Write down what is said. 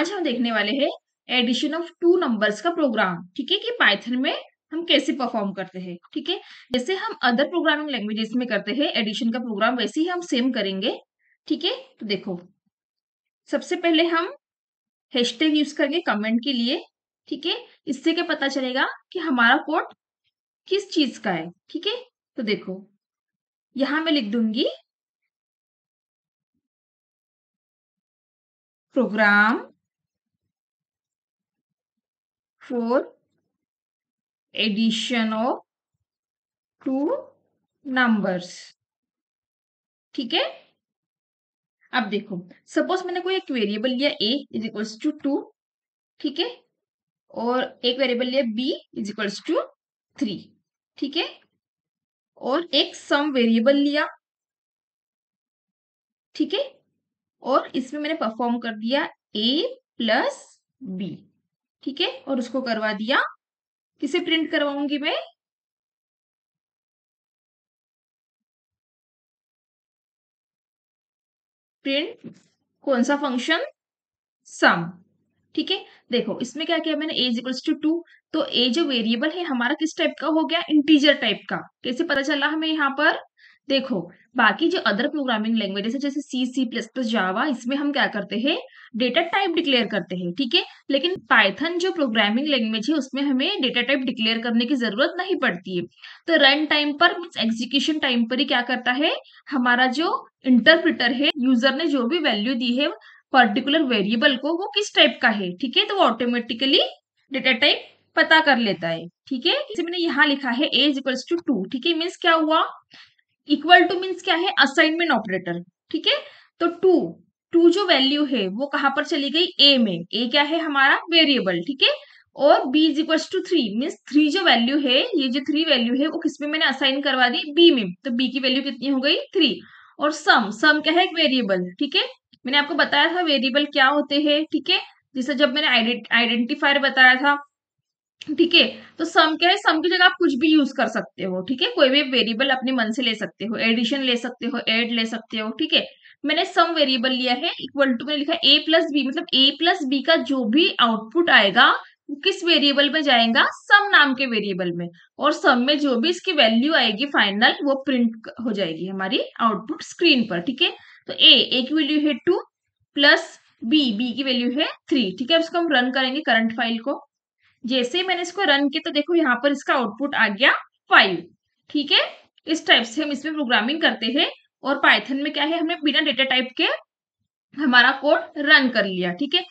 आज हम देखने वाले हैं एडिशन ऑफ टू नंबर्स का प्रोग्राम ठीक है कि पाइथन में हम कैसे परफॉर्म करते हैं ठीक है थीके? जैसे हम अदर प्रोग्रामिंग लैंग्वेजेस में करते हैं एडिशन का प्रोग्राम वैसे ही हम सेम करेंगे ठीक है तो देखो सबसे पहले हम हैशटैग यूज करेंगे कमेंट के लिए ठीक है इससे क्या पता चलेगा कि हमारा कोड किस चीज का है ठीक है तो देखो यहां मैं लिख दूंगी program for addition of two numbers ठीक है अब देखो सपोज मैंने कोई एक वेरिएबल लिया a is equals to two ठीक है और एक वेरिएबल लिया b is equals to three ठीक है और एक सम वेरिएबल लिया ठीक है और इसमें मैंने परफॉर्म कर दिया a प्लस बी ठीक है और उसको करवा दिया किसे प्रिंट करवाऊंगी मैं प्रिंट कौन सा फंक्शन सम ठीक है देखो इसमें क्या किया मैंने एज इक्वल्स टू टू तो ए जो वेरिएबल है हमारा किस टाइप का हो गया इंटीजर टाइप का कैसे पता चला हमें यहाँ पर देखो बाकी जो अदर प्रोग्रामिंग लैंग्वेजेस है जैसे सी सी प्लस प्लस जावा इसमें हम क्या करते हैं डेटा टाइप डिक्लेयर करते हैं ठीक है लेकिन पाइथन जो प्रोग्रामिंग लैंग्वेज है उसमें हमें डेटा टाइप डिक्लेयर करने की जरूरत नहीं पड़ती है तो रन टाइम पर मीन एग्जीक्यूशन टाइम पर ही क्या करता है हमारा जो इंटरप्रिटर है यूजर ने जो भी वैल्यू दी है पर्टिकुलर वेरिएबल को वो किस टाइप का है ठीक है तो वो ऑटोमेटिकली डेटा टाइप पता कर लेता है ठीक है मैंने यहाँ लिखा है एज इक्वल्स टू टू ठीक है मीन्स क्या हुआ इक्वल टू मीन्स क्या है असाइनमेंट ऑपरेटर ठीक है तो टू टू जो वैल्यू है वो कहां पर चली गई ए में ए क्या है हमारा वेरिएबल ठीक है और B is equal to three means three जो वैल्यू है ये जो थ्री वैल्यू है वो किसमें मैंने असाइन करवा दी बी में तो बी की वैल्यू कितनी हो गई थ्री और सम सम क्या है एक वेरिएबल ठीक है मैंने आपको बताया था वेरिएबल क्या होते हैं ठीक है जैसे जब मैंने आइडेंटिफायर बताया था ठीक है तो सम क्या है सम की जगह आप कुछ भी यूज कर सकते हो ठीक है कोई भी वेरिएबल अपने मन से ले सकते हो एडिशन ले सकते हो एड ले सकते हो ठीक है मैंने सम वेरिएबल लिया है इक्वल टू मैंने लिखा ए प्लस बी मतलब ए प्लस बी का जो भी आउटपुट आएगा वो किस वेरिएबल में जाएगा सम नाम के वेरिएबल में और सम में जो भी इसकी वैल्यू आएगी फाइनल वो प्रिंट हो जाएगी हमारी आउटपुट स्क्रीन पर ठीक है तो ए ए की वैल्यू है टू प्लस बी बी की वैल्यू है थ्री ठीक है उसको हम रन करेंगे करंट फाइल को जैसे ही मैंने इसको रन किया तो देखो यहाँ पर इसका आउटपुट आ गया फाइव ठीक है इस टाइप से हम इसमें प्रोग्रामिंग करते हैं और पाइथन में क्या है हमने बिना डेटा टाइप के हमारा कोड रन कर लिया ठीक है